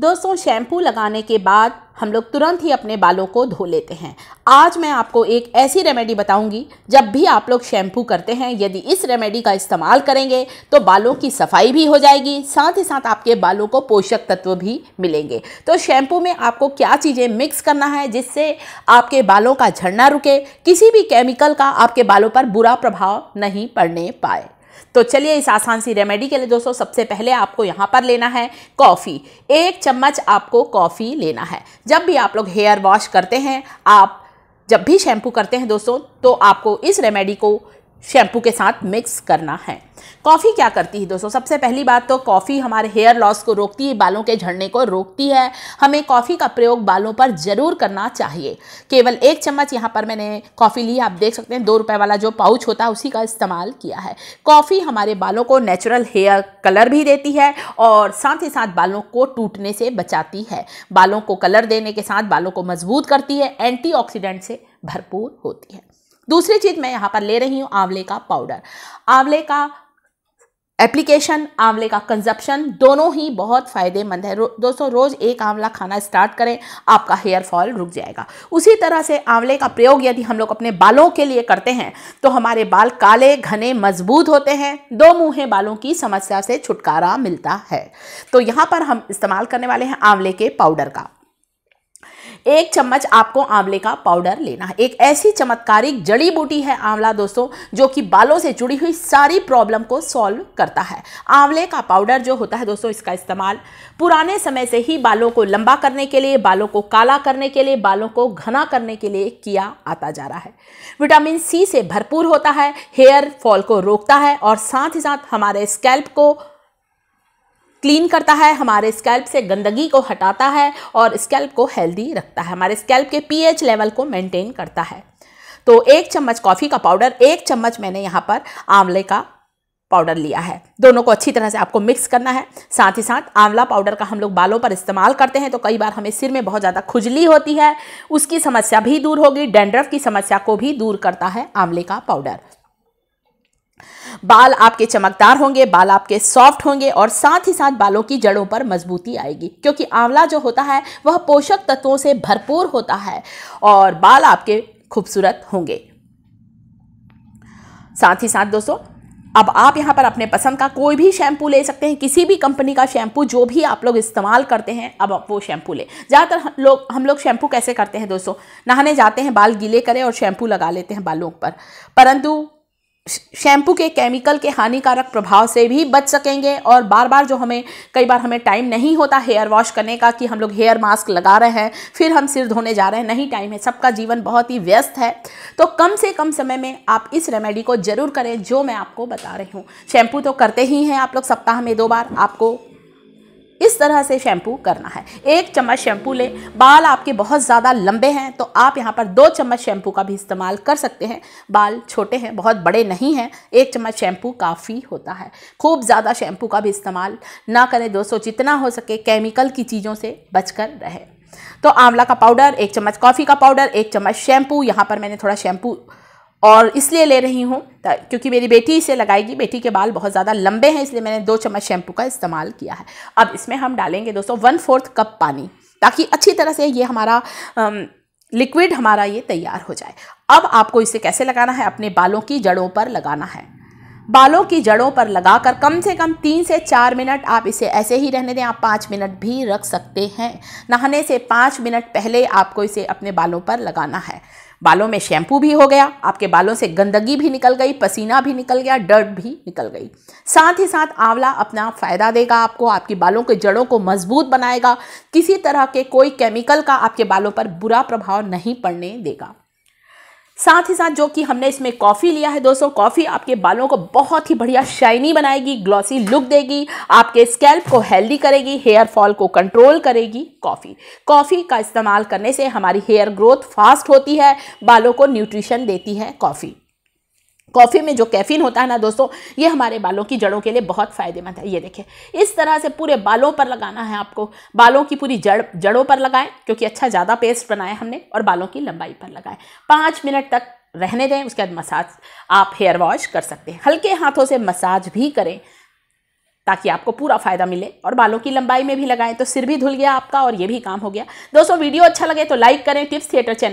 दोस्तों शैम्पू लगाने के बाद हम लोग तुरंत ही अपने बालों को धो लेते हैं आज मैं आपको एक ऐसी रेमेडी बताऊंगी जब भी आप लोग शैम्पू करते हैं यदि इस रेमेडी का इस्तेमाल करेंगे तो बालों की सफाई भी हो जाएगी साथ ही साथ आपके बालों को पोषक तत्व भी मिलेंगे तो शैम्पू में आपको क्या चीज़ें मिक्स करना है जिससे आपके बालों का झड़ना रुके किसी भी केमिकल का आपके बालों पर बुरा प्रभाव नहीं पड़ने पाए तो चलिए इस आसान सी रेमेडी के लिए दोस्तों सबसे पहले आपको यहाँ पर लेना है कॉफ़ी एक चम्मच आपको कॉफ़ी लेना है जब भी आप लोग हेयर वॉश करते हैं आप जब भी शैम्पू करते हैं दोस्तों तो आपको इस रेमेडी को शैम्पू के साथ मिक्स करना है कॉफ़ी क्या करती है दोस्तों सबसे पहली बात तो कॉफ़ी हमारे हेयर लॉस को रोकती है बालों के झड़ने को रोकती है हमें कॉफ़ी का प्रयोग बालों पर ज़रूर करना चाहिए केवल एक चम्मच यहाँ पर मैंने कॉफ़ी ली आप देख सकते हैं दो रुपये वाला जो पाउच होता है उसी का इस्तेमाल किया है कॉफ़ी हमारे बालों को नेचुरल हेयर कलर भी देती है और साथ ही साथ बालों को टूटने से बचाती है बालों को कलर देने के साथ बालों को मजबूत करती है एंटी से भरपूर होती है दूसरी चीज़ मैं यहाँ पर ले रही हूँ आंवले का पाउडर आंवले का एप्लीकेशन आंवले का कंजप्शन दोनों ही बहुत फ़ायदेमंद है रो, दोस्तों रोज़ एक आंवला खाना स्टार्ट करें आपका हेयर फॉल रुक जाएगा उसी तरह से आंवले का प्रयोग यदि हम लोग अपने बालों के लिए करते हैं तो हमारे बाल काले घने मजबूत होते हैं दो मुँहे बालों की समस्या से छुटकारा मिलता है तो यहाँ पर हम इस्तेमाल करने वाले हैं आंवले के पाउडर का एक चम्मच आपको आंवले का पाउडर लेना है एक ऐसी चमत्कारिक जड़ी बूटी है आंवला दोस्तों जो कि बालों से जुड़ी हुई सारी प्रॉब्लम को सॉल्व करता है आंवले का पाउडर जो होता है दोस्तों इसका इस्तेमाल पुराने समय से ही बालों को लंबा करने के लिए बालों को काला करने के लिए बालों को घना करने के लिए किया आता जा रहा है विटामिन सी से भरपूर होता है हेयर फॉल को रोकता है और साथ ही साथ हमारे स्कैल्प को क्लीन करता है हमारे स्कैल्प से गंदगी को हटाता है और स्कैल्प को हेल्दी रखता है हमारे स्कैल्प के पीएच लेवल को मेंटेन करता है तो एक चम्मच कॉफ़ी का पाउडर एक चम्मच मैंने यहाँ पर आंवले का पाउडर लिया है दोनों को अच्छी तरह से आपको मिक्स करना है साथ ही साथ आंवला पाउडर का हम लोग बालों पर इस्तेमाल करते हैं तो कई बार हमें सिर में बहुत ज़्यादा खुजली होती है उसकी समस्या भी दूर होगी डेंड्रफ की समस्या को भी दूर करता है आंवले का पाउडर बाल आपके चमकदार होंगे बाल आपके सॉफ्ट होंगे और साथ ही साथ बालों की जड़ों पर मजबूती आएगी क्योंकि आंवला जो होता है वह पोषक तत्वों से भरपूर होता है और बाल आपके खूबसूरत होंगे साथ ही साथ दोस्तों अब आप यहाँ पर अपने पसंद का कोई भी शैम्पू ले सकते हैं किसी भी कंपनी का शैम्पू जो भी आप लोग इस्तेमाल करते हैं अब वो शैम्पू ले ज़्यादातर हम लोग हम लोग शैम्पू कैसे करते हैं दोस्तों नहाने जाते हैं बाल गीले करें और शैम्पू लगा लेते हैं बालों पर परंतु शैम्पू के केमिकल के हानिकारक प्रभाव से भी बच सकेंगे और बार बार जो हमें कई बार हमें टाइम नहीं होता हेयर वॉश करने का कि हम लोग हेयर मास्क लगा रहे हैं फिर हम सिर धोने जा रहे हैं नहीं टाइम है सबका जीवन बहुत ही व्यस्त है तो कम से कम समय में आप इस रेमेडी को ज़रूर करें जो मैं आपको बता रही हूँ शैम्पू तो करते ही हैं आप लोग सप्ताह में दो बार आपको इस तरह से शैम्पू करना है एक चम्मच शैम्पू लें बाल आपके बहुत ज़्यादा लंबे हैं तो आप यहाँ पर दो चम्मच शैम्पू का भी इस्तेमाल कर सकते हैं बाल छोटे हैं बहुत बड़े नहीं हैं एक चम्मच शैम्पू काफ़ी होता है खूब ज़्यादा शैम्पू का भी इस्तेमाल ना करें दोस्तों जितना हो सके केमिकल की चीज़ों से बचकर रहें तो आंवला का पाउडर एक चम्मच कॉफ़ी का पाउडर एक चम्मच शैम्पू यहाँ पर मैंने थोड़ा शैम्पू और इसलिए ले रही हूँ क्योंकि मेरी बेटी इसे लगाएगी बेटी के बाल बहुत ज़्यादा लंबे हैं इसलिए मैंने दो चम्मच शैम्पू का इस्तेमाल किया है अब इसमें हम डालेंगे दोस्तों वन फोर्थ कप पानी ताकि अच्छी तरह से ये हमारा लिक्विड हमारा ये तैयार हो जाए अब आपको इसे कैसे लगाना है अपने बालों की जड़ों पर लगाना है बालों की जड़ों पर लगाकर कम से कम तीन से चार मिनट आप इसे ऐसे ही रहने दें आप पाँच मिनट भी रख सकते हैं नहाने से पाँच मिनट पहले आपको इसे अपने बालों पर लगाना है बालों में शैम्पू भी हो गया आपके बालों से गंदगी भी निकल गई पसीना भी निकल गया डर्ट भी निकल गई साथ ही साथ आंवला अपना फ़ायदा देगा आपको आपकी बालों के जड़ों को मजबूत बनाएगा किसी तरह के कोई केमिकल का आपके बालों पर बुरा प्रभाव नहीं पड़ने देगा साथ ही साथ जो कि हमने इसमें कॉफ़ी लिया है दोस्तों कॉफ़ी आपके बालों को बहुत ही बढ़िया शाइनी बनाएगी ग्लॉसी लुक देगी आपके स्कैल्प को हेल्दी करेगी हेयर फॉल को कंट्रोल करेगी कॉफ़ी कॉफ़ी का इस्तेमाल करने से हमारी हेयर ग्रोथ फास्ट होती है बालों को न्यूट्रिशन देती है कॉफ़ी कॉफ़ी में जो कैफ़ीन होता है ना दोस्तों ये हमारे बालों की जड़ों के लिए बहुत फ़ायदेमंद है ये देखें इस तरह से पूरे बालों पर लगाना है आपको बालों की पूरी जड़ जड़ों पर लगाएं क्योंकि अच्छा ज़्यादा पेस्ट बनाए हमने और बालों की लंबाई पर लगाएं पाँच मिनट तक रहने दें उसके बाद मसाज आप हेयर वॉश कर सकते हैं हल्के हाथों से मसाज भी करें ताकि आपको पूरा फ़ायदा मिले और बालों की लंबाई में भी लगाएं तो सिर भी धुल गया आपका और ये भी काम हो गया दोस्तों वीडियो अच्छा लगे तो लाइक करें टिप्स थिएटर चैनल